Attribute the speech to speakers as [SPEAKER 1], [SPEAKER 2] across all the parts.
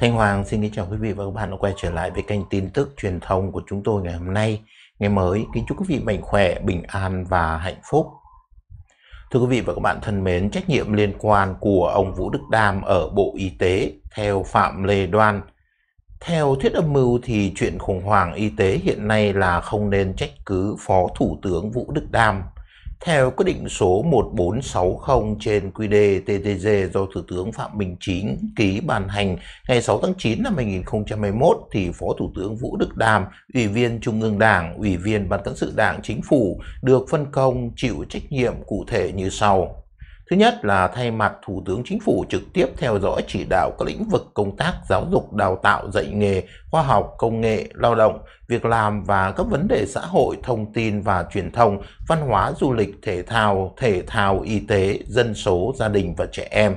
[SPEAKER 1] Thanh Hoàng xin kính chào quý vị và các bạn đã quay trở lại với kênh tin tức truyền thông của chúng tôi ngày hôm nay, ngày mới. Kính chúc quý vị mạnh khỏe, bình an và hạnh phúc. Thưa quý vị và các bạn thân mến, trách nhiệm liên quan của ông Vũ Đức Đam ở Bộ Y tế theo Phạm Lê Đoan. Theo thuyết âm mưu thì chuyện khủng hoảng y tế hiện nay là không nên trách cứ Phó Thủ tướng Vũ Đức Đam theo quyết định số 1460 trên QD TTG do Thủ tướng Phạm Minh Chính ký ban hành ngày 6 tháng 9 năm 2021 thì Phó Thủ tướng Vũ Đức Đàm, Ủy viên Trung ương Đảng, Ủy viên Ban cán sự Đảng Chính phủ được phân công chịu trách nhiệm cụ thể như sau. Thứ nhất là thay mặt Thủ tướng Chính phủ trực tiếp theo dõi chỉ đạo các lĩnh vực công tác giáo dục, đào tạo, dạy nghề, khoa học, công nghệ, lao động, việc làm và các vấn đề xã hội, thông tin và truyền thông, văn hóa, du lịch, thể thao, thể thao, y tế, dân số, gia đình và trẻ em.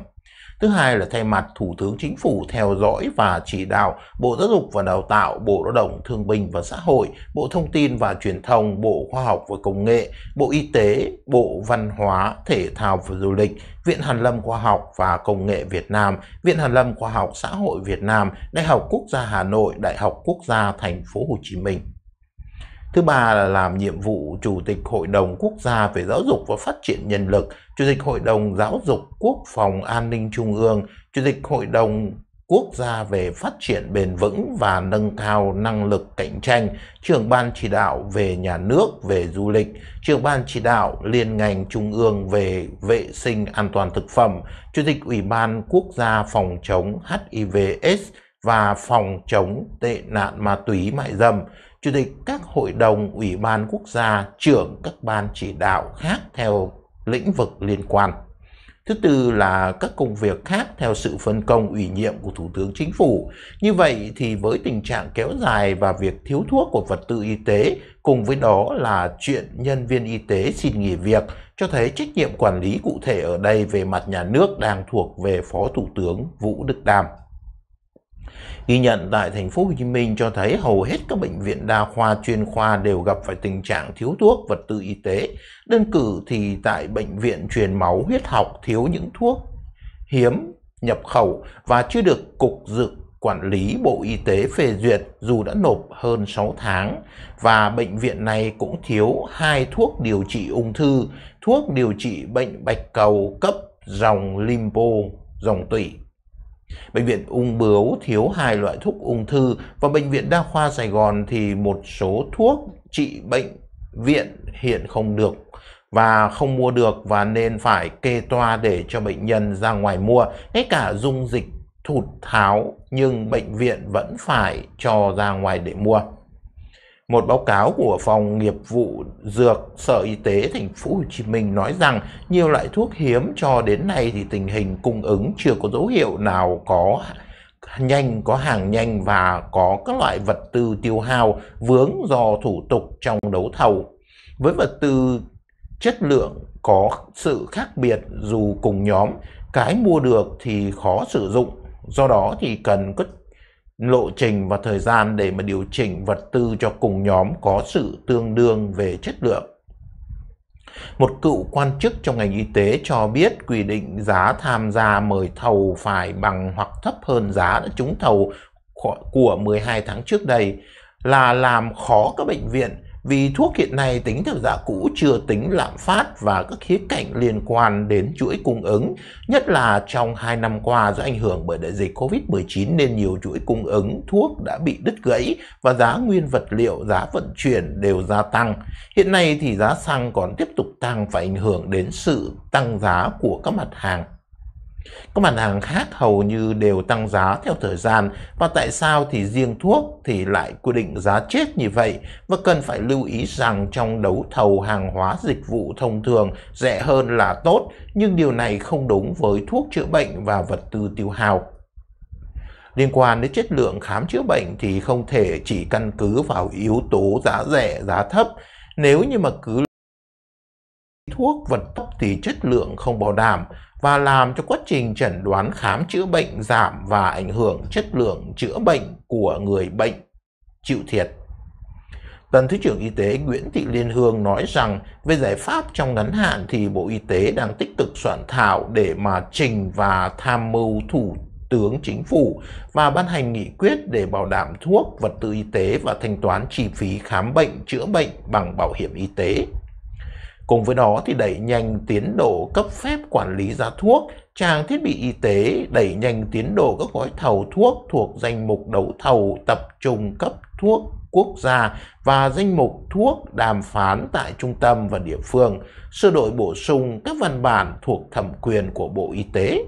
[SPEAKER 1] Thứ hai là thay mặt Thủ tướng Chính phủ theo dõi và chỉ đạo Bộ Giáo dục và Đào tạo, Bộ Lao động Thương binh và Xã hội, Bộ Thông tin và Truyền thông, Bộ Khoa học và Công nghệ, Bộ Y tế, Bộ Văn hóa, Thể thao và Du lịch, Viện Hàn lâm Khoa học và Công nghệ Việt Nam, Viện Hàn lâm Khoa học Xã hội Việt Nam, Đại học Quốc gia Hà Nội, Đại học Quốc gia Thành phố Hồ Chí Minh. Thứ ba là làm nhiệm vụ Chủ tịch Hội đồng Quốc gia về Giáo dục và Phát triển Nhân lực, Chủ tịch Hội đồng Giáo dục Quốc phòng An ninh Trung ương, Chủ tịch Hội đồng Quốc gia về Phát triển Bền vững và Nâng cao Năng lực Cạnh tranh, trưởng Ban Chỉ đạo về Nhà nước về Du lịch, trưởng Ban Chỉ đạo Liên ngành Trung ương về Vệ sinh An toàn Thực phẩm, Chủ tịch Ủy ban Quốc gia phòng chống HIV/AIDS và phòng chống tệ nạn ma túy mại dâm, chủ tịch các hội đồng ủy ban quốc gia, trưởng các ban chỉ đạo khác theo lĩnh vực liên quan. Thứ tư là các công việc khác theo sự phân công ủy nhiệm của Thủ tướng Chính phủ. Như vậy thì với tình trạng kéo dài và việc thiếu thuốc của vật tư y tế, cùng với đó là chuyện nhân viên y tế xin nghỉ việc, cho thấy trách nhiệm quản lý cụ thể ở đây về mặt nhà nước đang thuộc về Phó Thủ tướng Vũ Đức đam Ghi nhận tại thành phố Hồ Chí Minh cho thấy hầu hết các bệnh viện đa khoa chuyên khoa đều gặp phải tình trạng thiếu thuốc vật tư y tế. Đơn cử thì tại bệnh viện truyền máu huyết học thiếu những thuốc hiếm nhập khẩu và chưa được cục dược quản lý Bộ Y tế phê duyệt dù đã nộp hơn 6 tháng và bệnh viện này cũng thiếu hai thuốc điều trị ung thư, thuốc điều trị bệnh bạch cầu cấp dòng limpo, dòng tủy Bệnh viện ung bướu thiếu hai loại thuốc ung thư và bệnh viện đa khoa Sài Gòn thì một số thuốc trị bệnh viện hiện không được và không mua được và nên phải kê toa để cho bệnh nhân ra ngoài mua, ngay cả dung dịch thụt tháo nhưng bệnh viện vẫn phải cho ra ngoài để mua. Một báo cáo của phòng nghiệp vụ dược Sở Y tế thành phố Hồ Chí Minh nói rằng nhiều loại thuốc hiếm cho đến nay thì tình hình cung ứng chưa có dấu hiệu nào có nhanh có hàng nhanh và có các loại vật tư tiêu hao vướng do thủ tục trong đấu thầu. Với vật tư chất lượng có sự khác biệt dù cùng nhóm, cái mua được thì khó sử dụng, do đó thì cần có lộ trình và thời gian để mà điều chỉnh vật tư cho cùng nhóm có sự tương đương về chất lượng. Một cựu quan chức trong ngành y tế cho biết quy định giá tham gia mời thầu phải bằng hoặc thấp hơn giá đã trúng thầu của 12 tháng trước đây là làm khó các bệnh viện vì thuốc hiện nay tính theo giá cũ chưa tính lạm phát và các khía cạnh liên quan đến chuỗi cung ứng, nhất là trong 2 năm qua do ảnh hưởng bởi đại dịch COVID-19 nên nhiều chuỗi cung ứng thuốc đã bị đứt gãy và giá nguyên vật liệu, giá vận chuyển đều gia tăng. Hiện nay thì giá xăng còn tiếp tục tăng và ảnh hưởng đến sự tăng giá của các mặt hàng các mặt hàng khác hầu như đều tăng giá theo thời gian và tại sao thì riêng thuốc thì lại quy định giá chết như vậy và cần phải lưu ý rằng trong đấu thầu hàng hóa dịch vụ thông thường rẻ hơn là tốt nhưng điều này không đúng với thuốc chữa bệnh và vật tư tiêu hào. Liên quan đến chất lượng khám chữa bệnh thì không thể chỉ căn cứ vào yếu tố giá rẻ, giá thấp nếu như mà cứ thuốc vật tốc thì chất lượng không bảo đảm và làm cho quá trình chẩn đoán khám chữa bệnh giảm và ảnh hưởng chất lượng chữa bệnh của người bệnh chịu thiệt. Tân Thứ trưởng Y tế Nguyễn Thị Liên Hương nói rằng về giải pháp trong ngắn hạn thì Bộ Y tế đang tích cực soạn thảo để mà trình và tham mưu Thủ tướng Chính phủ và ban hành nghị quyết để bảo đảm thuốc, vật tư y tế và thanh toán chi phí khám bệnh, chữa bệnh bằng bảo hiểm y tế. Cùng với đó thì đẩy nhanh tiến độ cấp phép quản lý giá thuốc, trang thiết bị y tế, đẩy nhanh tiến độ các gói thầu thuốc thuộc danh mục đấu thầu tập trung cấp thuốc quốc gia và danh mục thuốc đàm phán tại trung tâm và địa phương, sửa đổi bổ sung các văn bản thuộc thẩm quyền của Bộ Y tế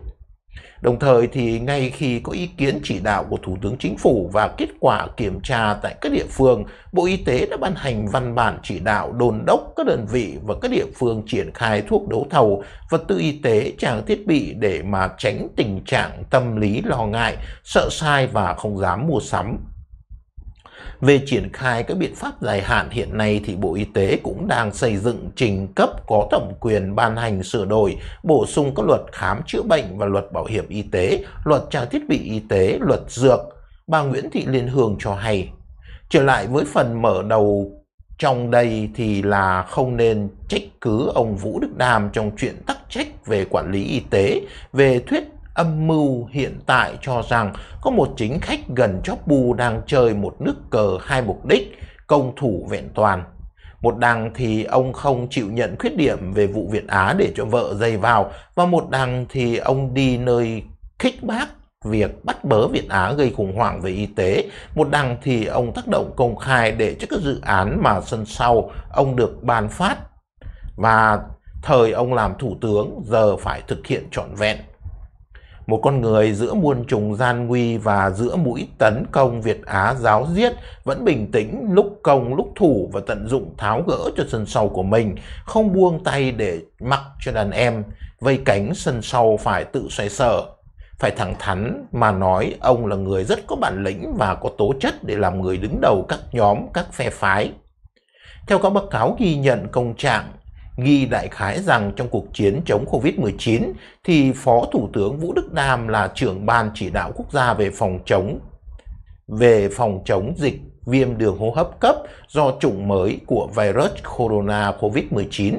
[SPEAKER 1] Đồng thời thì ngay khi có ý kiến chỉ đạo của Thủ tướng Chính phủ và kết quả kiểm tra tại các địa phương, Bộ Y tế đã ban hành văn bản chỉ đạo đồn đốc các đơn vị và các địa phương triển khai thuốc đấu thầu, vật tư y tế, trang thiết bị để mà tránh tình trạng tâm lý lo ngại, sợ sai và không dám mua sắm. Về triển khai các biện pháp dài hạn hiện nay thì Bộ Y tế cũng đang xây dựng trình cấp có thẩm quyền ban hành sửa đổi, bổ sung các luật khám chữa bệnh và luật bảo hiểm y tế, luật trang thiết bị y tế, luật dược. Bà Nguyễn Thị Liên Hương cho hay. Trở lại với phần mở đầu trong đây thì là không nên trách cứ ông Vũ Đức Đàm trong chuyện tắc trách về quản lý y tế, về thuyết âm mưu hiện tại cho rằng có một chính khách gần chóp Chopu đang chơi một nước cờ hai mục đích, công thủ vẹn toàn. Một đằng thì ông không chịu nhận khuyết điểm về vụ Việt Á để cho vợ dây vào, và một đằng thì ông đi nơi khích bác việc bắt bớ Việt Á gây khủng hoảng về y tế. Một đằng thì ông tác động công khai để cho các dự án mà sân sau ông được ban phát. Và thời ông làm thủ tướng giờ phải thực hiện trọn vẹn một con người giữa muôn trùng gian nguy và giữa mũi tấn công Việt Á giáo giết vẫn bình tĩnh lúc công lúc thủ và tận dụng tháo gỡ cho sân sau của mình, không buông tay để mặc cho đàn em, vây cánh sân sau phải tự xoay sở. Phải thẳng thắn mà nói ông là người rất có bản lĩnh và có tố chất để làm người đứng đầu các nhóm, các phe phái. Theo các báo cáo ghi nhận công trạng, ghi đại khái rằng trong cuộc chiến chống Covid-19 thì Phó Thủ tướng Vũ Đức Đam là trưởng ban chỉ đạo quốc gia về phòng chống về phòng chống dịch viêm đường hô hấp cấp do chủng mới của virus corona COVID-19.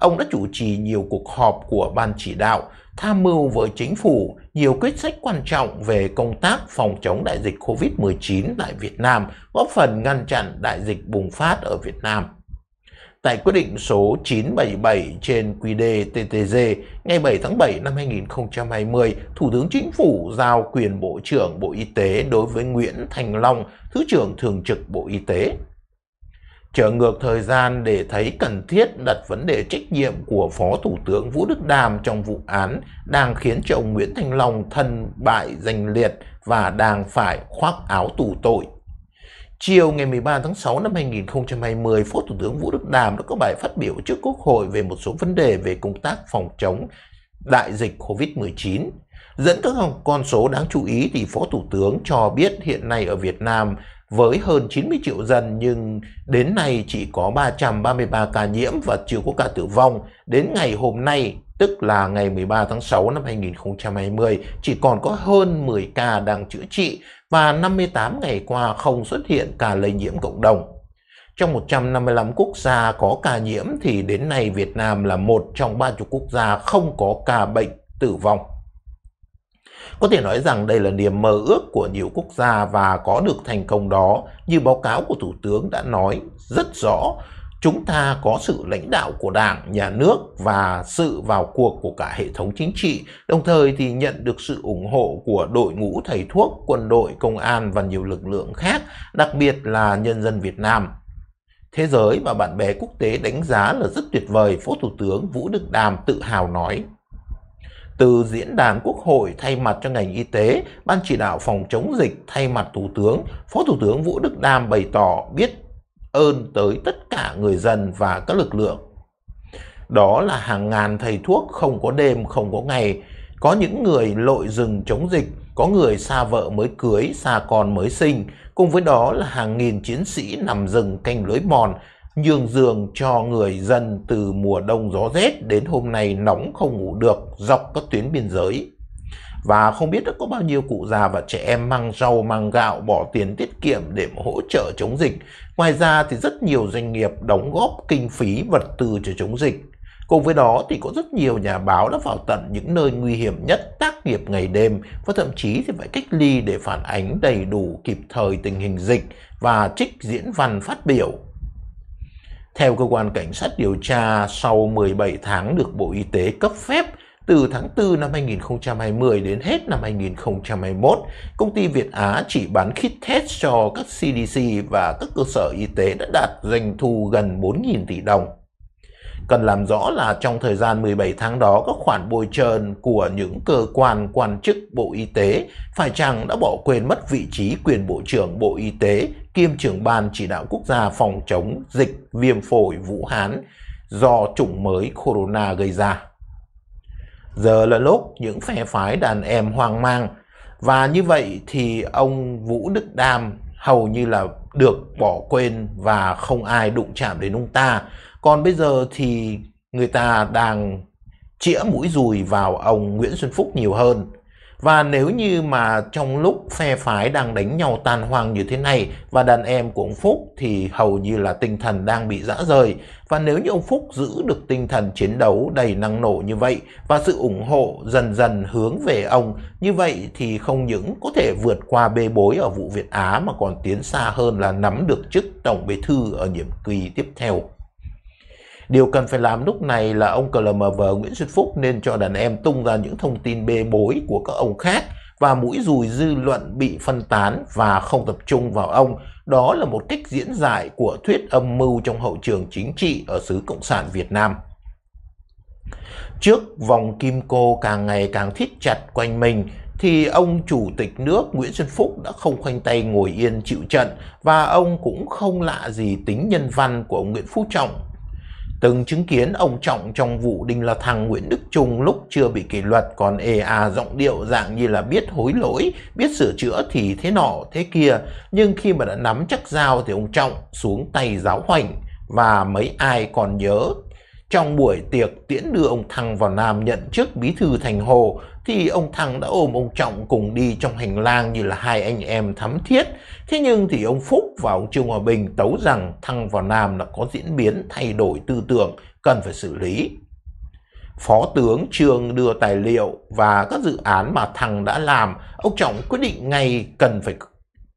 [SPEAKER 1] Ông đã chủ trì nhiều cuộc họp của ban chỉ đạo, tham mưu với chính phủ nhiều quyết sách quan trọng về công tác phòng chống đại dịch COVID-19 tại Việt Nam, góp phần ngăn chặn đại dịch bùng phát ở Việt Nam tại quyết định số 977 trên QĐ TTG ngày 7 tháng 7 năm 2020, Thủ tướng Chính phủ giao quyền Bộ trưởng Bộ Y tế đối với Nguyễn Thành Long, Thứ trưởng Thường trực Bộ Y tế. Trở ngược thời gian để thấy cần thiết đặt vấn đề trách nhiệm của Phó Thủ tướng Vũ Đức Đàm trong vụ án đang khiến chồng Nguyễn Thành Long thân bại danh liệt và đang phải khoác áo tù tội. Chiều ngày 13 tháng 6 năm 2020, Phó Thủ tướng Vũ Đức Đàm đã có bài phát biểu trước Quốc hội về một số vấn đề về công tác phòng chống đại dịch COVID-19. Dẫn các con số đáng chú ý thì Phó Thủ tướng cho biết hiện nay ở Việt Nam với hơn 90 triệu dân nhưng đến nay chỉ có 333 ca nhiễm và chưa có ca tử vong. Đến ngày hôm nay tức là ngày 13 tháng 6 năm 2020 chỉ còn có hơn 10 ca đang chữa trị và 58 ngày qua không xuất hiện ca lây nhiễm cộng đồng. Trong 155 quốc gia có ca nhiễm thì đến nay Việt Nam là một trong ba chục quốc gia không có ca bệnh tử vong. Có thể nói rằng đây là niềm mơ ước của nhiều quốc gia và có được thành công đó, như báo cáo của Thủ tướng đã nói rất rõ, chúng ta có sự lãnh đạo của đảng, nhà nước và sự vào cuộc của cả hệ thống chính trị, đồng thời thì nhận được sự ủng hộ của đội ngũ thầy thuốc, quân đội, công an và nhiều lực lượng khác, đặc biệt là nhân dân Việt Nam. Thế giới và bạn bè quốc tế đánh giá là rất tuyệt vời, Phó Thủ tướng Vũ Đức Đàm tự hào nói. Từ diễn đàn quốc hội thay mặt cho ngành y tế, Ban chỉ đạo phòng chống dịch thay mặt Thủ tướng, Phó Thủ tướng Vũ Đức Đam bày tỏ biết ơn tới tất cả người dân và các lực lượng. Đó là hàng ngàn thầy thuốc không có đêm, không có ngày, có những người lội rừng chống dịch, có người xa vợ mới cưới, xa con mới sinh, cùng với đó là hàng nghìn chiến sĩ nằm rừng canh lưới mòn, nhường giường cho người dân từ mùa đông gió rét đến hôm nay nóng không ngủ được dọc các tuyến biên giới. Và không biết đã có bao nhiêu cụ già và trẻ em mang rau, mang gạo, bỏ tiền tiết kiệm để hỗ trợ chống dịch. Ngoài ra thì rất nhiều doanh nghiệp đóng góp kinh phí vật tư cho chống dịch. Cùng với đó thì có rất nhiều nhà báo đã vào tận những nơi nguy hiểm nhất tác nghiệp ngày đêm và thậm chí thì phải cách ly để phản ánh đầy đủ kịp thời tình hình dịch và trích diễn văn phát biểu. Theo cơ quan cảnh sát điều tra, sau 17 tháng được Bộ Y tế cấp phép từ tháng 4 năm 2020 đến hết năm 2021, công ty Việt Á chỉ bán kit test cho các CDC và các cơ sở y tế đã đạt doanh thu gần 4.000 tỷ đồng. Cần làm rõ là trong thời gian 17 tháng đó, các khoản bồi trơn của những cơ quan quan chức Bộ Y tế phải chăng đã bỏ quên mất vị trí quyền Bộ trưởng Bộ Y tế kiêm trưởng Ban Chỉ đạo Quốc gia phòng chống dịch viêm phổi Vũ Hán do chủng mới corona gây ra. Giờ là lúc những phe phái đàn em hoang mang. Và như vậy thì ông Vũ Đức Đam hầu như là được bỏ quên và không ai đụng chạm đến ông ta. Còn bây giờ thì người ta đang chĩa mũi dùi vào ông Nguyễn Xuân Phúc nhiều hơn. Và nếu như mà trong lúc phe phái đang đánh nhau tàn hoàng như thế này và đàn em của ông Phúc thì hầu như là tinh thần đang bị dã rời. Và nếu như ông Phúc giữ được tinh thần chiến đấu đầy năng nổ như vậy và sự ủng hộ dần dần hướng về ông như vậy thì không những có thể vượt qua bê bối ở vụ Việt Á mà còn tiến xa hơn là nắm được chức Tổng Bí Thư ở nhiệm kỳ tiếp theo. Điều cần phải làm lúc này là ông CLMV Nguyễn Xuân Phúc nên cho đàn em tung ra những thông tin bê bối của các ông khác và mũi dùi dư luận bị phân tán và không tập trung vào ông. Đó là một cách diễn giải của thuyết âm mưu trong hậu trường chính trị ở xứ Cộng sản Việt Nam. Trước vòng kim cô càng ngày càng thiết chặt quanh mình, thì ông chủ tịch nước Nguyễn Xuân Phúc đã không khoanh tay ngồi yên chịu trận và ông cũng không lạ gì tính nhân văn của ông Nguyễn Phú Trọng từng chứng kiến ông Trọng trong vụ Đinh La Thăng Nguyễn Đức Trung lúc chưa bị kỷ luật còn ê à giọng điệu dạng như là biết hối lỗi, biết sửa chữa thì thế nọ thế kia. Nhưng khi mà đã nắm chắc dao thì ông Trọng xuống tay giáo hoành và mấy ai còn nhớ trong buổi tiệc tiễn đưa ông Thăng vào Nam nhận chức bí thư thành hồ thì ông Thăng đã ôm ông Trọng cùng đi trong hành lang như là hai anh em thắm thiết. Thế nhưng thì ông Phúc và ông Trương Hòa Bình tấu rằng Thăng vào Nam đã có diễn biến thay đổi tư tưởng cần phải xử lý. Phó tướng Trương đưa tài liệu và các dự án mà Thăng đã làm, ông Trọng quyết định ngay cần phải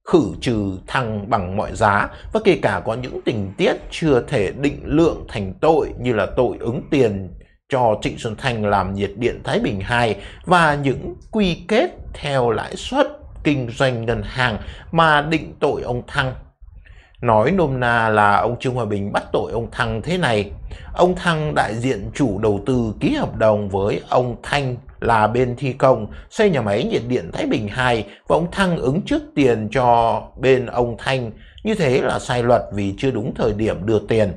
[SPEAKER 1] khử trừ thăng bằng mọi giá và kể cả có những tình tiết chưa thể định lượng thành tội như là tội ứng tiền cho Trịnh Xuân Thanh làm nhiệt điện Thái Bình II và những quy kết theo lãi suất kinh doanh ngân hàng mà định tội ông Thăng. Nói nôm na là ông Trương Hòa Bình bắt tội ông Thăng thế này. Ông Thăng đại diện chủ đầu tư ký hợp đồng với ông Thanh là bên thi công xây nhà máy nhiệt điện Thái Bình 2 và ông Thăng ứng trước tiền cho bên ông Thanh. Như thế là sai luật vì chưa đúng thời điểm đưa tiền.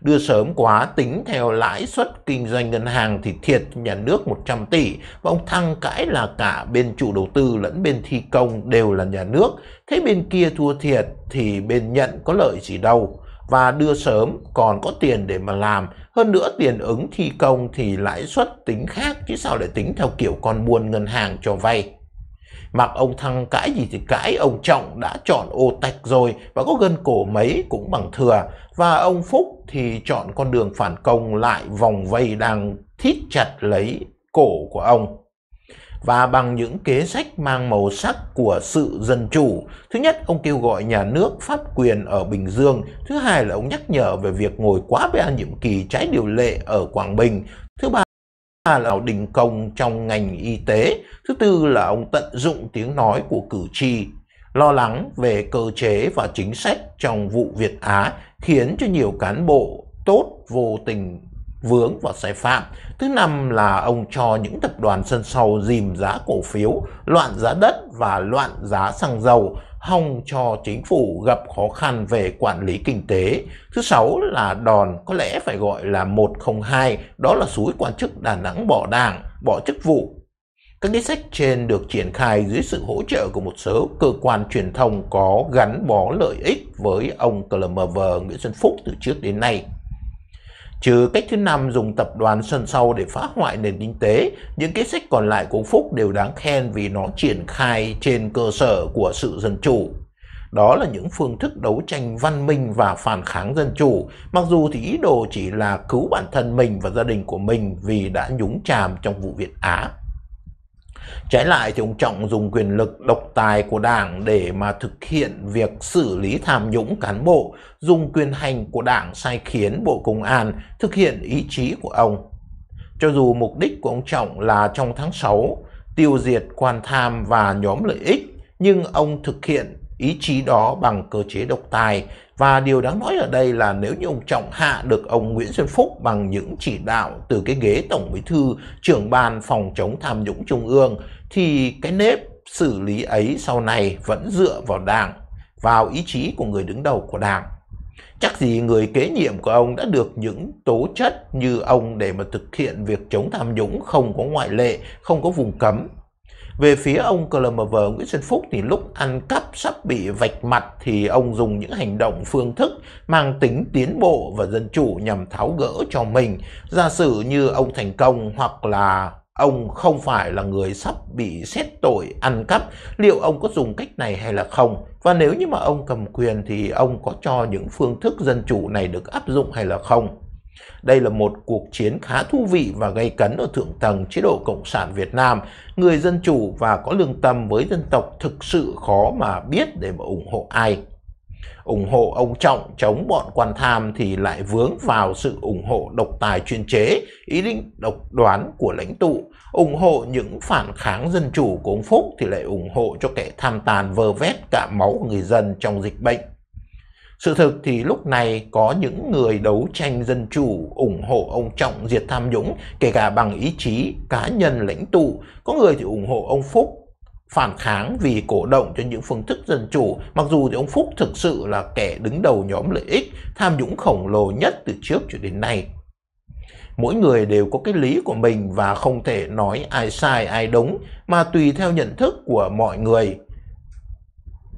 [SPEAKER 1] Đưa sớm quá tính theo lãi suất kinh doanh ngân hàng thì thiệt nhà nước 100 tỷ và ông Thăng cãi là cả bên chủ đầu tư lẫn bên thi công đều là nhà nước. Thế bên kia thua thiệt thì bên nhận có lợi gì đâu và đưa sớm còn có tiền để mà làm. Hơn nữa tiền ứng thi công thì lãi suất tính khác chứ sao lại tính theo kiểu con buôn ngân hàng cho vay. Mặc ông Thăng cãi gì thì cãi, ông Trọng đã chọn ô tạch rồi và có gân cổ mấy cũng bằng thừa. Và ông Phúc thì chọn con đường phản công lại vòng vây đang thít chặt lấy cổ của ông và bằng những kế sách mang màu sắc của sự dân chủ. Thứ nhất, ông kêu gọi nhà nước pháp quyền ở Bình Dương. Thứ hai là ông nhắc nhở về việc ngồi quá ba nhiệm kỳ trái điều lệ ở Quảng Bình. Thứ ba là ông đình công trong ngành y tế. Thứ tư là ông tận dụng tiếng nói của cử tri lo lắng về cơ chế và chính sách trong vụ Việt Á khiến cho nhiều cán bộ tốt vô tình vướng vào sai phạm. Thứ năm là ông cho những tập đoàn sân sau dìm giá cổ phiếu, loạn giá đất và loạn giá xăng dầu, hòng cho chính phủ gặp khó khăn về quản lý kinh tế. Thứ sáu là đòn có lẽ phải gọi là 102, đó là suối quan chức Đà Nẵng bỏ đảng, bỏ chức vụ. Các chính sách trên được triển khai dưới sự hỗ trợ của một số cơ quan truyền thông có gắn bó lợi ích với ông Clemever Nguyễn Xuân Phúc từ trước đến nay. Trừ cách thứ năm dùng tập đoàn sân sau để phá hoại nền kinh tế, những kế sách còn lại của Phúc đều đáng khen vì nó triển khai trên cơ sở của sự dân chủ. Đó là những phương thức đấu tranh văn minh và phản kháng dân chủ, mặc dù thì ý đồ chỉ là cứu bản thân mình và gia đình của mình vì đã nhúng chàm trong vụ Việt Á. Trái lại thì ông Trọng dùng quyền lực độc tài của Đảng để mà thực hiện việc xử lý tham nhũng cán bộ, dùng quyền hành của Đảng sai khiến Bộ Công an thực hiện ý chí của ông. Cho dù mục đích của ông Trọng là trong tháng 6 tiêu diệt quan tham và nhóm lợi ích, nhưng ông thực hiện ý chí đó bằng cơ chế độc tài và điều đáng nói ở đây là nếu như ông Trọng hạ được ông Nguyễn Xuân Phúc bằng những chỉ đạo từ cái ghế Tổng Bí thư trưởng ban phòng chống tham nhũng trung ương thì cái nếp xử lý ấy sau này vẫn dựa vào Đảng, vào ý chí của người đứng đầu của Đảng. Chắc gì người kế nhiệm của ông đã được những tố chất như ông để mà thực hiện việc chống tham nhũng không có ngoại lệ, không có vùng cấm về phía ông CLMV Nguyễn Xuân Phúc thì lúc ăn cắp sắp bị vạch mặt thì ông dùng những hành động phương thức mang tính tiến bộ và dân chủ nhằm tháo gỡ cho mình. Giả sử như ông thành công hoặc là ông không phải là người sắp bị xét tội ăn cắp, liệu ông có dùng cách này hay là không? Và nếu như mà ông cầm quyền thì ông có cho những phương thức dân chủ này được áp dụng hay là không? Đây là một cuộc chiến khá thú vị và gây cấn ở thượng tầng chế độ Cộng sản Việt Nam. Người dân chủ và có lương tâm với dân tộc thực sự khó mà biết để mà ủng hộ ai. ủng hộ ông Trọng chống bọn quan tham thì lại vướng vào sự ủng hộ độc tài chuyên chế, ý định độc đoán của lãnh tụ. ủng hộ những phản kháng dân chủ của ông Phúc thì lại ủng hộ cho kẻ tham tàn vơ vét cả máu người dân trong dịch bệnh. Sự thực thì lúc này có những người đấu tranh dân chủ ủng hộ ông Trọng diệt tham nhũng, kể cả bằng ý chí cá nhân lãnh tụ, có người thì ủng hộ ông Phúc phản kháng vì cổ động cho những phương thức dân chủ, mặc dù thì ông Phúc thực sự là kẻ đứng đầu nhóm lợi ích tham nhũng khổng lồ nhất từ trước cho đến nay. Mỗi người đều có cái lý của mình và không thể nói ai sai ai đúng, mà tùy theo nhận thức của mọi người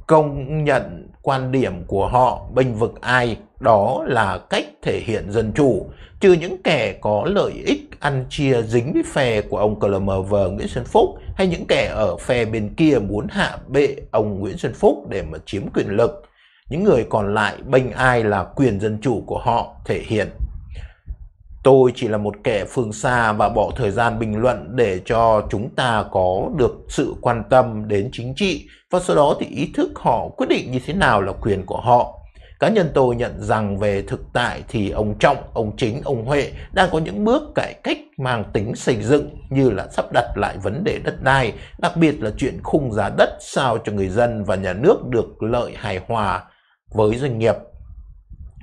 [SPEAKER 1] công nhận quan điểm của họ bênh vực ai đó là cách thể hiện dân chủ trừ những kẻ có lợi ích ăn chia dính với phe của ông Clemer Nguyễn Xuân Phúc hay những kẻ ở phe bên kia muốn hạ bệ ông Nguyễn Xuân Phúc để mà chiếm quyền lực những người còn lại bênh ai là quyền dân chủ của họ thể hiện Tôi chỉ là một kẻ phương xa và bỏ thời gian bình luận để cho chúng ta có được sự quan tâm đến chính trị và sau đó thì ý thức họ quyết định như thế nào là quyền của họ. Cá nhân tôi nhận rằng về thực tại thì ông Trọng, ông Chính, ông Huệ đang có những bước cải cách mang tính xây dựng như là sắp đặt lại vấn đề đất đai, đặc biệt là chuyện khung giá đất sao cho người dân và nhà nước được lợi hài hòa với doanh nghiệp.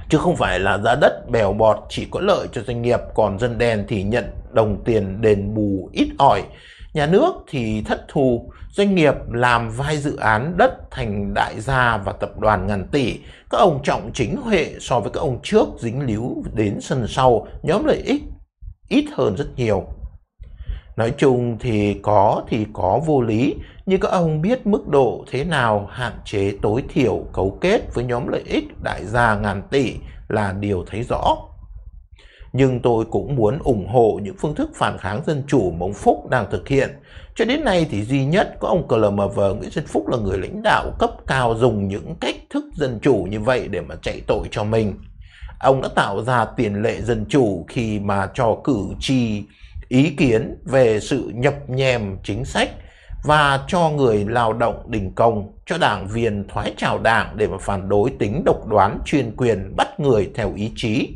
[SPEAKER 1] Chứ không phải là giá đất bèo bọt chỉ có lợi cho doanh nghiệp, còn dân đen thì nhận đồng tiền đền bù ít ỏi, nhà nước thì thất thu Doanh nghiệp làm vai dự án đất thành đại gia và tập đoàn ngàn tỷ. Các ông trọng chính Huệ so với các ông trước dính líu đến sân sau, nhóm lợi ích ít hơn rất nhiều. Nói chung thì có thì có vô lý, nhưng các ông biết mức độ thế nào hạn chế tối thiểu cấu kết với nhóm lợi ích đại gia ngàn tỷ là điều thấy rõ. Nhưng tôi cũng muốn ủng hộ những phương thức phản kháng dân chủ Mông ông Phúc đang thực hiện, cho đến nay thì duy nhất có ông CLMV Nguyễn Xuân Phúc là người lãnh đạo cấp cao dùng những cách thức dân chủ như vậy để mà chạy tội cho mình. Ông đã tạo ra tiền lệ dân chủ khi mà cho cử tri ý kiến về sự nhập nhèm chính sách và cho người lao động đình công, cho đảng viên thoái trào đảng để mà phản đối tính độc đoán chuyên quyền bắt người theo ý chí.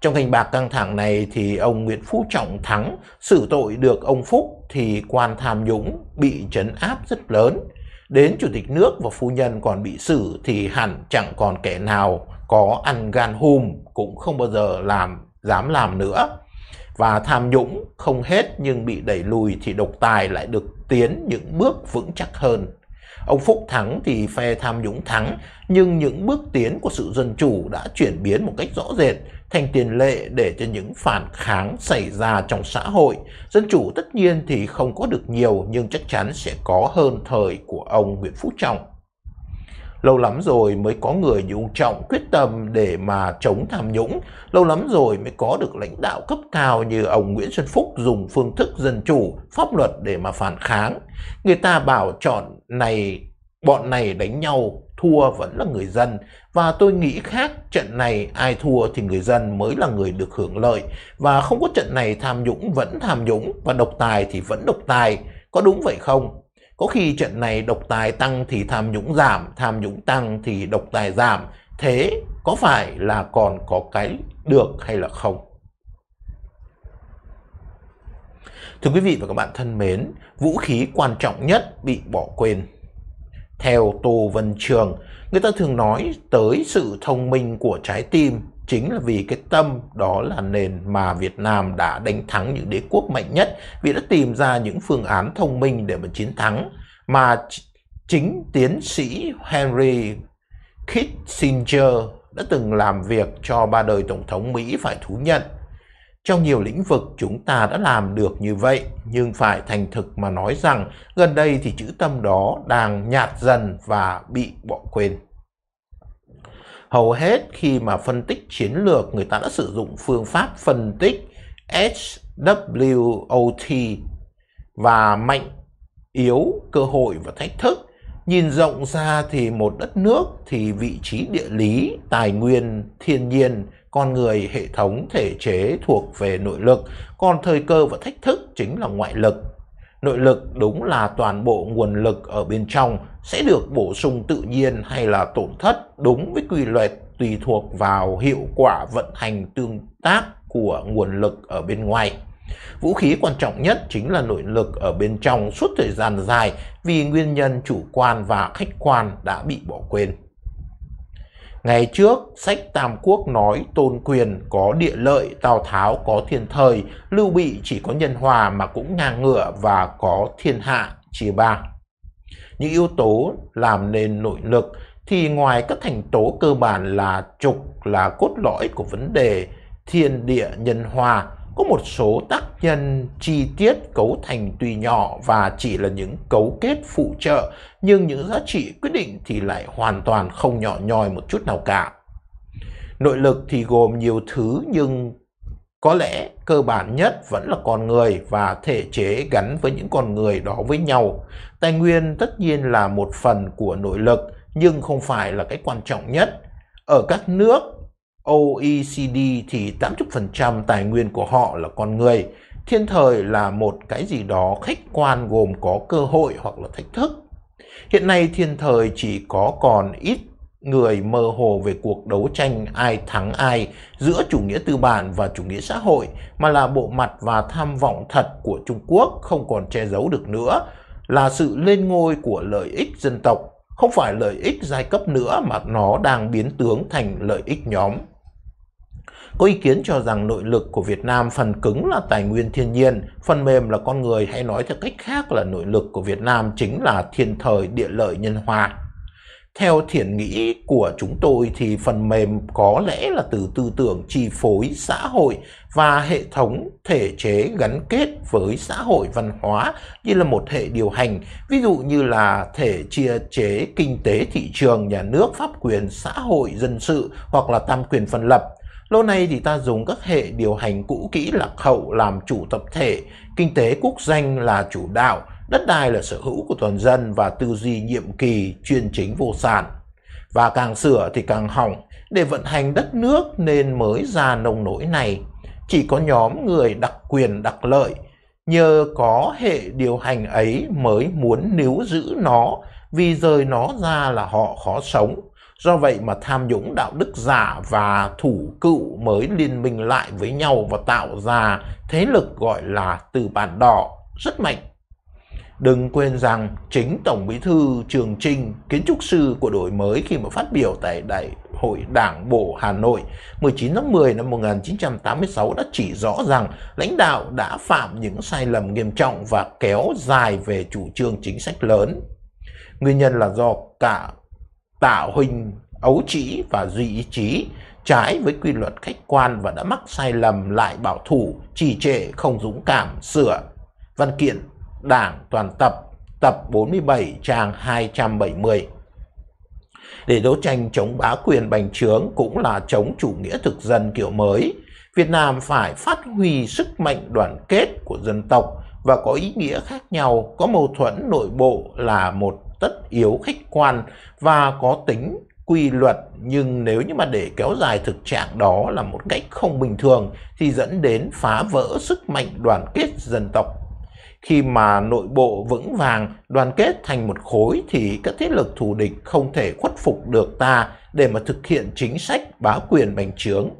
[SPEAKER 1] Trong thành bạc căng thẳng này thì ông Nguyễn Phú Trọng thắng, xử tội được ông Phúc thì quan tham nhũng bị trấn áp rất lớn. Đến chủ tịch nước và phu nhân còn bị xử thì hẳn chẳng còn kẻ nào có ăn gan hùm cũng không bao giờ làm dám làm nữa. Và tham nhũng không hết nhưng bị đẩy lùi thì độc tài lại được tiến những bước vững chắc hơn. Ông Phúc thắng thì phe tham nhũng thắng, nhưng những bước tiến của sự dân chủ đã chuyển biến một cách rõ rệt thành tiền lệ để cho những phản kháng xảy ra trong xã hội. Dân chủ tất nhiên thì không có được nhiều nhưng chắc chắn sẽ có hơn thời của ông Nguyễn Phú Trọng. Lâu lắm rồi mới có người dũng Trọng quyết tâm để mà chống tham nhũng. Lâu lắm rồi mới có được lãnh đạo cấp cao như ông Nguyễn Xuân Phúc dùng phương thức dân chủ, pháp luật để mà phản kháng. Người ta bảo chọn này bọn này đánh nhau thua vẫn là người dân và tôi nghĩ khác trận này ai thua thì người dân mới là người được hưởng lợi và không có trận này tham nhũng vẫn tham nhũng và độc tài thì vẫn độc tài có đúng vậy không có khi trận này độc tài tăng thì tham nhũng giảm, tham nhũng tăng thì độc tài giảm. Thế có phải là còn có cái được hay là không? Thưa quý vị và các bạn thân mến, vũ khí quan trọng nhất bị bỏ quên. Theo Tô Vân Trường, người ta thường nói tới sự thông minh của trái tim chính là vì cái tâm đó là nền mà Việt Nam đã đánh thắng những đế quốc mạnh nhất vì đã tìm ra những phương án thông minh để mà chiến thắng mà chính tiến sĩ Henry Kissinger đã từng làm việc cho ba đời tổng thống Mỹ phải thú nhận. Trong nhiều lĩnh vực chúng ta đã làm được như vậy, nhưng phải thành thực mà nói rằng gần đây thì chữ tâm đó đang nhạt dần và bị bỏ quên hầu hết khi mà phân tích chiến lược người ta đã sử dụng phương pháp phân tích SWOT và mạnh yếu cơ hội và thách thức nhìn rộng ra thì một đất nước thì vị trí địa lý tài nguyên thiên nhiên con người hệ thống thể chế thuộc về nội lực còn thời cơ và thách thức chính là ngoại lực nội lực đúng là toàn bộ nguồn lực ở bên trong sẽ được bổ sung tự nhiên hay là tổn thất đúng với quy luật tùy thuộc vào hiệu quả vận hành tương tác của nguồn lực ở bên ngoài. Vũ khí quan trọng nhất chính là nội lực ở bên trong suốt thời gian dài vì nguyên nhân chủ quan và khách quan đã bị bỏ quên. Ngày trước, sách Tam Quốc nói Tôn Quyền có địa lợi, Tào Tháo có thiên thời, Lưu Bị chỉ có nhân hòa mà cũng ngang ngựa và có thiên hạ chia ba những yếu tố làm nên nội lực thì ngoài các thành tố cơ bản là trục là cốt lõi của vấn đề thiên địa nhân hòa có một số tác nhân chi tiết cấu thành tuy nhỏ và chỉ là những cấu kết phụ trợ nhưng những giá trị quyết định thì lại hoàn toàn không nhỏ nhoi một chút nào cả. Nội lực thì gồm nhiều thứ nhưng có lẽ cơ bản nhất vẫn là con người và thể chế gắn với những con người đó với nhau. Tài nguyên tất nhiên là một phần của nội lực nhưng không phải là cái quan trọng nhất. Ở các nước OECD thì 80% tài nguyên của họ là con người. Thiên thời là một cái gì đó khách quan gồm có cơ hội hoặc là thách thức. Hiện nay thiên thời chỉ có còn ít người mơ hồ về cuộc đấu tranh ai thắng ai giữa chủ nghĩa tư bản và chủ nghĩa xã hội mà là bộ mặt và tham vọng thật của Trung Quốc không còn che giấu được nữa là sự lên ngôi của lợi ích dân tộc không phải lợi ích giai cấp nữa mà nó đang biến tướng thành lợi ích nhóm. Có ý kiến cho rằng nội lực của Việt Nam phần cứng là tài nguyên thiên nhiên, phần mềm là con người hay nói theo cách khác là nội lực của Việt Nam chính là thiên thời địa lợi nhân hòa. Theo thiện nghĩ của chúng tôi thì phần mềm có lẽ là từ tư tưởng chi phối xã hội và hệ thống thể chế gắn kết với xã hội văn hóa như là một hệ điều hành, ví dụ như là thể chia chế kinh tế thị trường, nhà nước, pháp quyền, xã hội, dân sự hoặc là tam quyền phân lập. Lâu nay thì ta dùng các hệ điều hành cũ kỹ lạc hậu làm chủ tập thể, kinh tế quốc danh là chủ đạo, Đất đai là sở hữu của toàn dân và tư duy nhiệm kỳ chuyên chính vô sản. Và càng sửa thì càng hỏng để vận hành đất nước nên mới ra nông nỗi này. Chỉ có nhóm người đặc quyền đặc lợi nhờ có hệ điều hành ấy mới muốn níu giữ nó vì rời nó ra là họ khó sống. Do vậy mà tham nhũng đạo đức giả và thủ cựu mới liên minh lại với nhau và tạo ra thế lực gọi là từ bản đỏ rất mạnh. Đừng quên rằng chính Tổng Bí thư Trường Trinh, kiến trúc sư của đổi mới khi mà phát biểu tại Đại hội Đảng Bộ Hà Nội 19 tháng 10 năm 1986 đã chỉ rõ rằng lãnh đạo đã phạm những sai lầm nghiêm trọng và kéo dài về chủ trương chính sách lớn. Nguyên nhân là do cả Tạ Huỳnh ấu trĩ và duy ý chí trái với quy luật khách quan và đã mắc sai lầm lại bảo thủ, trì trệ, không dũng cảm, sửa. Văn kiện Đảng toàn tập tập 47 trang 270. Để đấu tranh chống bá quyền bành trướng cũng là chống chủ nghĩa thực dân kiểu mới, Việt Nam phải phát huy sức mạnh đoàn kết của dân tộc và có ý nghĩa khác nhau, có mâu thuẫn nội bộ là một tất yếu khách quan và có tính quy luật nhưng nếu như mà để kéo dài thực trạng đó là một cách không bình thường thì dẫn đến phá vỡ sức mạnh đoàn kết dân tộc khi mà nội bộ vững vàng, đoàn kết thành một khối thì các thế lực thù địch không thể khuất phục được ta để mà thực hiện chính sách bá quyền bành trướng.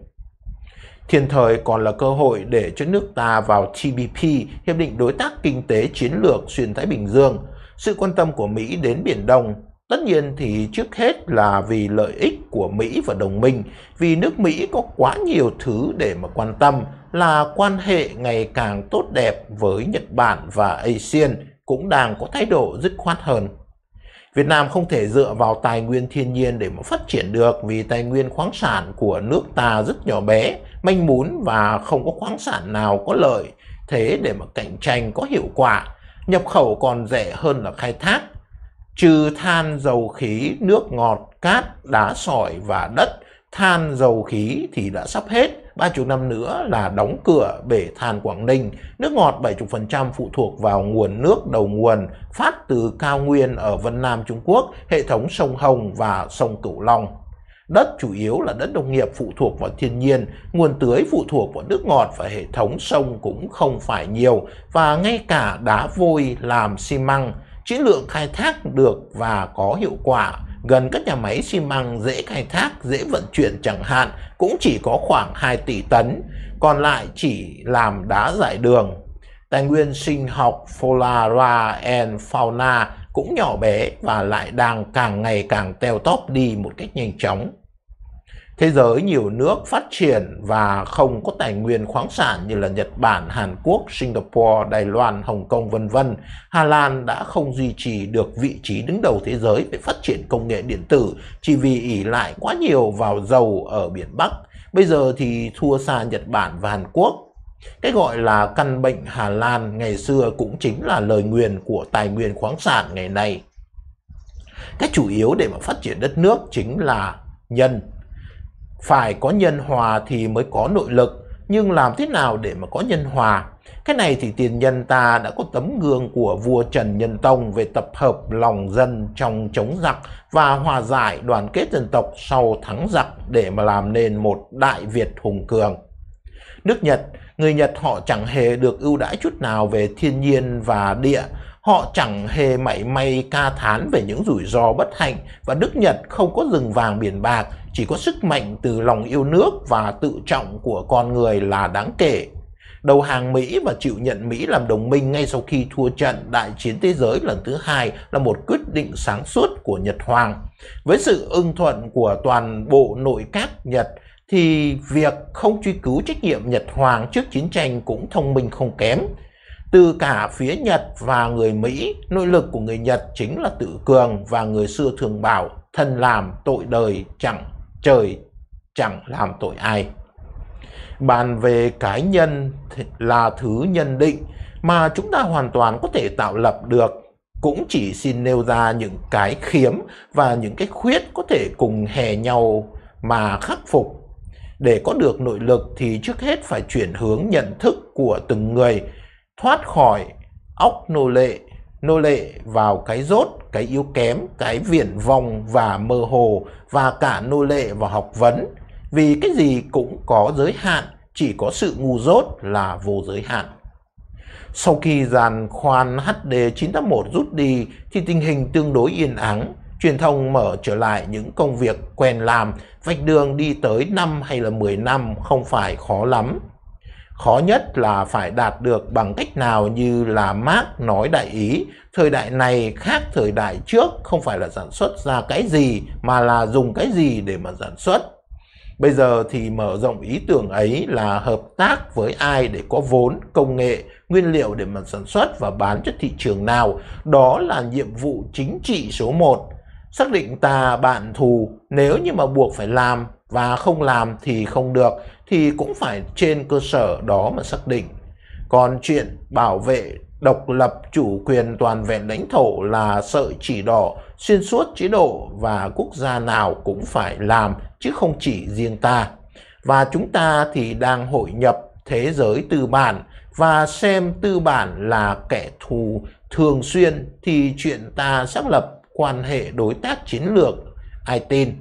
[SPEAKER 1] Thiên thời còn là cơ hội để cho nước ta vào TPP, Hiệp định Đối tác Kinh tế Chiến lược Xuyên Thái Bình Dương. Sự quan tâm của Mỹ đến Biển Đông Tất nhiên thì trước hết là vì lợi ích của Mỹ và đồng minh, vì nước Mỹ có quá nhiều thứ để mà quan tâm, là quan hệ ngày càng tốt đẹp với Nhật Bản và ASEAN cũng đang có thái độ dứt khoát hơn. Việt Nam không thể dựa vào tài nguyên thiên nhiên để mà phát triển được vì tài nguyên khoáng sản của nước ta rất nhỏ bé, manh mún và không có khoáng sản nào có lợi thế để mà cạnh tranh có hiệu quả. Nhập khẩu còn rẻ hơn là khai thác. Trừ than, dầu khí, nước ngọt, cát, đá sỏi và đất, than, dầu khí thì đã sắp hết 30 năm nữa là đóng cửa bể than Quảng Ninh. Nước ngọt 70% phụ thuộc vào nguồn nước đầu nguồn phát từ cao nguyên ở Vân Nam Trung Quốc, hệ thống sông Hồng và sông Cửu Long. Đất chủ yếu là đất nông nghiệp phụ thuộc vào thiên nhiên, nguồn tưới phụ thuộc vào nước ngọt và hệ thống sông cũng không phải nhiều và ngay cả đá vôi làm xi măng, trữ lượng khai thác được và có hiệu quả gần các nhà máy xi măng dễ khai thác, dễ vận chuyển chẳng hạn cũng chỉ có khoảng 2 tỷ tấn, còn lại chỉ làm đá giải đường. Tài nguyên sinh học flora and fauna cũng nhỏ bé và lại đang càng ngày càng teo tóp đi một cách nhanh chóng. Thế giới nhiều nước phát triển và không có tài nguyên khoáng sản như là Nhật Bản, Hàn Quốc, Singapore, Đài Loan, Hồng Kông vân vân, Hà Lan đã không duy trì được vị trí đứng đầu thế giới về phát triển công nghệ điện tử chỉ vì ỷ lại quá nhiều vào dầu ở biển Bắc. Bây giờ thì thua xa Nhật Bản và Hàn Quốc cái gọi là căn bệnh Hà Lan ngày xưa cũng chính là lời nguyền của tài nguyên khoáng sản ngày nay. Cái chủ yếu để mà phát triển đất nước chính là nhân phải có nhân hòa thì mới có nội lực, nhưng làm thế nào để mà có nhân hòa? Cái này thì tiền nhân ta đã có tấm gương của vua Trần Nhân Tông về tập hợp lòng dân trong chống giặc và hòa giải đoàn kết dân tộc sau thắng giặc để mà làm nên một Đại Việt hùng cường. Nước Nhật, người Nhật họ chẳng hề được ưu đãi chút nào về thiên nhiên và địa, Họ chẳng hề mảy may ca thán về những rủi ro bất hạnh và nước Nhật không có rừng vàng biển bạc, chỉ có sức mạnh từ lòng yêu nước và tự trọng của con người là đáng kể. Đầu hàng Mỹ và chịu nhận Mỹ làm đồng minh ngay sau khi thua trận đại chiến thế giới lần thứ hai là một quyết định sáng suốt của Nhật Hoàng. Với sự ưng thuận của toàn bộ nội các Nhật, thì việc không truy cứu trách nhiệm Nhật Hoàng trước chiến tranh cũng thông minh không kém. Từ cả phía Nhật và người Mỹ, nội lực của người Nhật chính là tự cường và người xưa thường bảo thân làm tội đời chẳng trời chẳng làm tội ai. Bàn về cái nhân là thứ nhân định mà chúng ta hoàn toàn có thể tạo lập được cũng chỉ xin nêu ra những cái khiếm và những cái khuyết có thể cùng hè nhau mà khắc phục. Để có được nội lực thì trước hết phải chuyển hướng nhận thức của từng người thoát khỏi óc nô lệ nô lệ vào cái rốt cái yếu kém cái viển vòng và mơ hồ và cả nô lệ vào học vấn vì cái gì cũng có giới hạn chỉ có sự ngu dốt là vô giới hạn sau khi giàn khoan HD 981 rút đi thì tình hình tương đối yên ắng truyền thông mở trở lại những công việc quen làm, vạch đường đi tới năm hay là 10 năm không phải khó lắm khó nhất là phải đạt được bằng cách nào như là Marx nói đại ý, thời đại này khác thời đại trước không phải là sản xuất ra cái gì mà là dùng cái gì để mà sản xuất. Bây giờ thì mở rộng ý tưởng ấy là hợp tác với ai để có vốn, công nghệ, nguyên liệu để mà sản xuất và bán cho thị trường nào. Đó là nhiệm vụ chính trị số 1. Xác định ta bạn thù nếu như mà buộc phải làm và không làm thì không được thì cũng phải trên cơ sở đó mà xác định. Còn chuyện bảo vệ độc lập chủ quyền toàn vẹn lãnh thổ là sợi chỉ đỏ xuyên suốt chế độ và quốc gia nào cũng phải làm chứ không chỉ riêng ta. Và chúng ta thì đang hội nhập thế giới tư bản và xem tư bản là kẻ thù thường xuyên thì chuyện ta xác lập quan hệ đối tác chiến lược ai tin.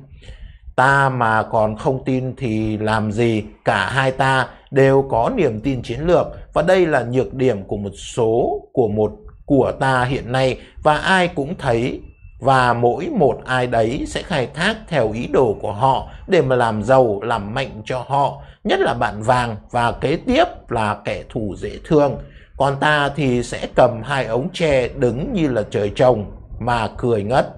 [SPEAKER 1] Ta mà còn không tin thì làm gì cả hai ta đều có niềm tin chiến lược và đây là nhược điểm của một số của một của ta hiện nay và ai cũng thấy và mỗi một ai đấy sẽ khai thác theo ý đồ của họ để mà làm giàu, làm mạnh cho họ, nhất là bạn vàng và kế tiếp là kẻ thù dễ thương. Còn ta thì sẽ cầm hai ống tre đứng như là trời trồng mà cười ngất.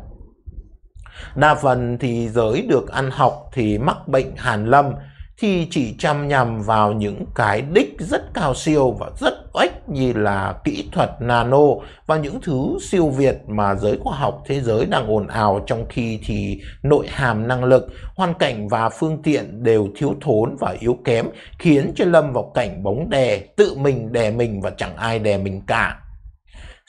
[SPEAKER 1] Đa phần thì giới được ăn học thì mắc bệnh hàn lâm thì chỉ chăm nhằm vào những cái đích rất cao siêu và rất ếch như là kỹ thuật nano và những thứ siêu việt mà giới khoa học thế giới đang ồn ào trong khi thì nội hàm năng lực, hoàn cảnh và phương tiện đều thiếu thốn và yếu kém khiến cho Lâm vào cảnh bóng đè, tự mình đè mình và chẳng ai đè mình cả.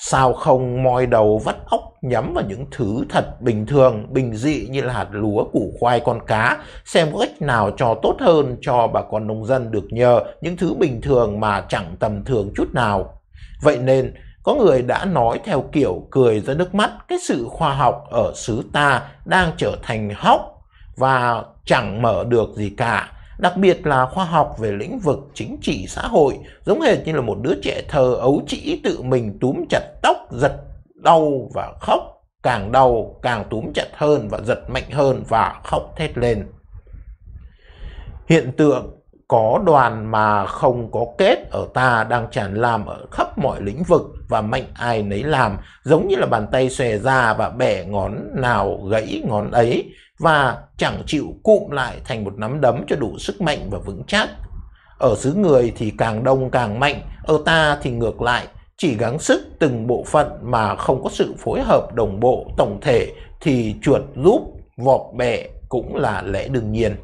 [SPEAKER 1] Sao không moi đầu vắt óc nhắm vào những thứ thật bình thường, bình dị như là hạt lúa, củ khoai, con cá, xem có cách nào cho tốt hơn cho bà con nông dân được nhờ những thứ bình thường mà chẳng tầm thường chút nào. Vậy nên, có người đã nói theo kiểu cười ra nước mắt cái sự khoa học ở xứ ta đang trở thành hóc và chẳng mở được gì cả đặc biệt là khoa học về lĩnh vực chính trị xã hội, giống hệt như là một đứa trẻ thờ ấu trĩ tự mình túm chặt tóc, giật đau và khóc, càng đau càng túm chặt hơn và giật mạnh hơn và khóc thét lên. Hiện tượng có đoàn mà không có kết ở ta đang tràn làm ở khắp mọi lĩnh vực và mạnh ai nấy làm, giống như là bàn tay xòe ra và bẻ ngón nào gãy ngón ấy, và chẳng chịu cụm lại thành một nắm đấm cho đủ sức mạnh và vững chắc. Ở xứ người thì càng đông càng mạnh, ở ta thì ngược lại, chỉ gắng sức từng bộ phận mà không có sự phối hợp đồng bộ tổng thể thì chuột rút vọt bẹ cũng là lẽ đương nhiên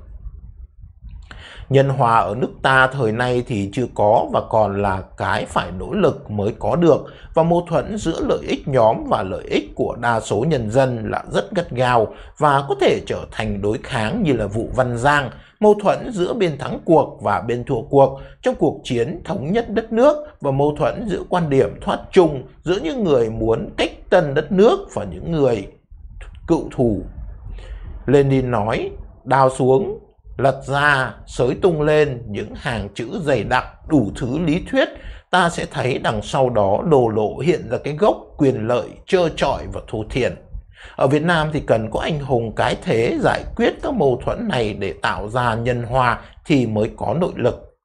[SPEAKER 1] nhân hòa ở nước ta thời nay thì chưa có và còn là cái phải nỗ lực mới có được và mâu thuẫn giữa lợi ích nhóm và lợi ích của đa số nhân dân là rất gắt gao và có thể trở thành đối kháng như là vụ Văn Giang, mâu thuẫn giữa bên thắng cuộc và bên thua cuộc trong cuộc chiến thống nhất đất nước và mâu thuẫn giữa quan điểm thoát chung giữa những người muốn cách tân đất nước và những người cựu thù. Lenin nói, đào xuống lật ra sới tung lên những hàng chữ dày đặc đủ thứ lý thuyết ta sẽ thấy đằng sau đó đồ lộ hiện ra cái gốc quyền lợi trơ trọi và thô thiển ở Việt Nam thì cần có anh hùng cái thế giải quyết các mâu thuẫn này để tạo ra nhân hòa thì mới có nội lực.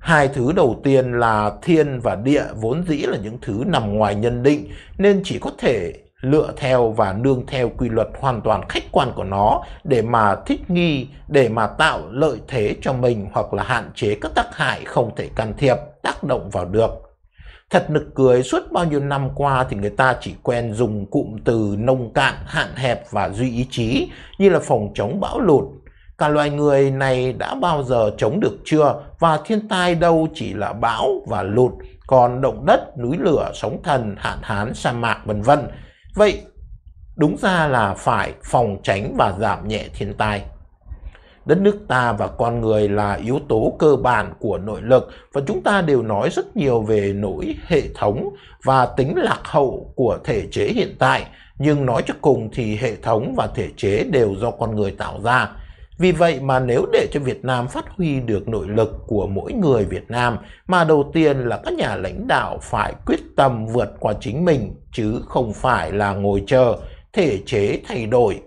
[SPEAKER 1] Hai thứ đầu tiên là thiên và địa vốn dĩ là những thứ nằm ngoài nhân định nên chỉ có thể lựa theo và nương theo quy luật hoàn toàn khách quan của nó để mà thích nghi, để mà tạo lợi thế cho mình hoặc là hạn chế các tác hại không thể can thiệp, tác động vào được. Thật nực cười suốt bao nhiêu năm qua thì người ta chỉ quen dùng cụm từ nông cạn, hạn hẹp và duy ý chí như là phòng chống bão lụt. Cả loài người này đã bao giờ chống được chưa và thiên tai đâu chỉ là bão và lụt, còn động đất, núi lửa, sóng thần, hạn hán, sa mạc vân vân Vậy đúng ra là phải phòng tránh và giảm nhẹ thiên tai. Đất nước ta và con người là yếu tố cơ bản của nội lực và chúng ta đều nói rất nhiều về nỗi hệ thống và tính lạc hậu của thể chế hiện tại. Nhưng nói cho cùng thì hệ thống và thể chế đều do con người tạo ra vì vậy mà nếu để cho Việt Nam phát huy được nội lực của mỗi người Việt Nam mà đầu tiên là các nhà lãnh đạo phải quyết tâm vượt qua chính mình chứ không phải là ngồi chờ thể chế thay đổi.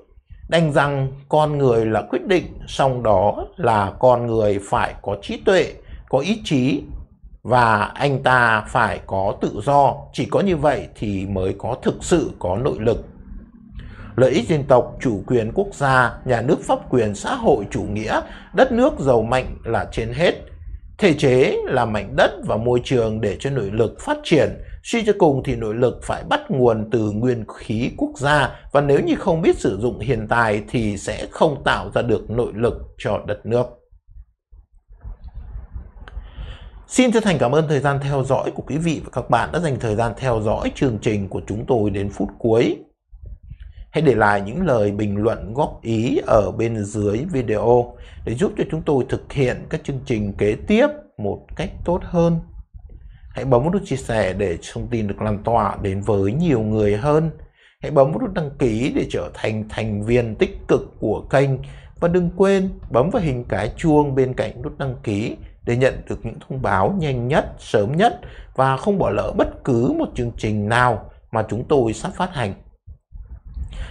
[SPEAKER 1] Đành rằng con người là quyết định, song đó là con người phải có trí tuệ, có ý chí và anh ta phải có tự do, chỉ có như vậy thì mới có thực sự có nội lực lợi ích dân tộc, chủ quyền quốc gia, nhà nước pháp quyền xã hội chủ nghĩa, đất nước giàu mạnh là trên hết. Thể chế là mảnh đất và môi trường để cho nội lực phát triển. Suy cho cùng thì nội lực phải bắt nguồn từ nguyên khí quốc gia và nếu như không biết sử dụng hiện tài thì sẽ không tạo ra được nội lực cho đất nước. Xin chân thành cảm ơn thời gian theo dõi của quý vị và các bạn đã dành thời gian theo dõi chương trình của chúng tôi đến phút cuối. Hãy để lại những lời bình luận góp ý ở bên dưới video để giúp cho chúng tôi thực hiện các chương trình kế tiếp một cách tốt hơn. Hãy bấm nút chia sẻ để thông tin được lan tỏa đến với nhiều người hơn. Hãy bấm nút đăng ký để trở thành thành viên tích cực của kênh và đừng quên bấm vào hình cái chuông bên cạnh nút đăng ký để nhận được những thông báo nhanh nhất, sớm nhất và không bỏ lỡ bất cứ một chương trình nào mà chúng tôi sắp phát hành.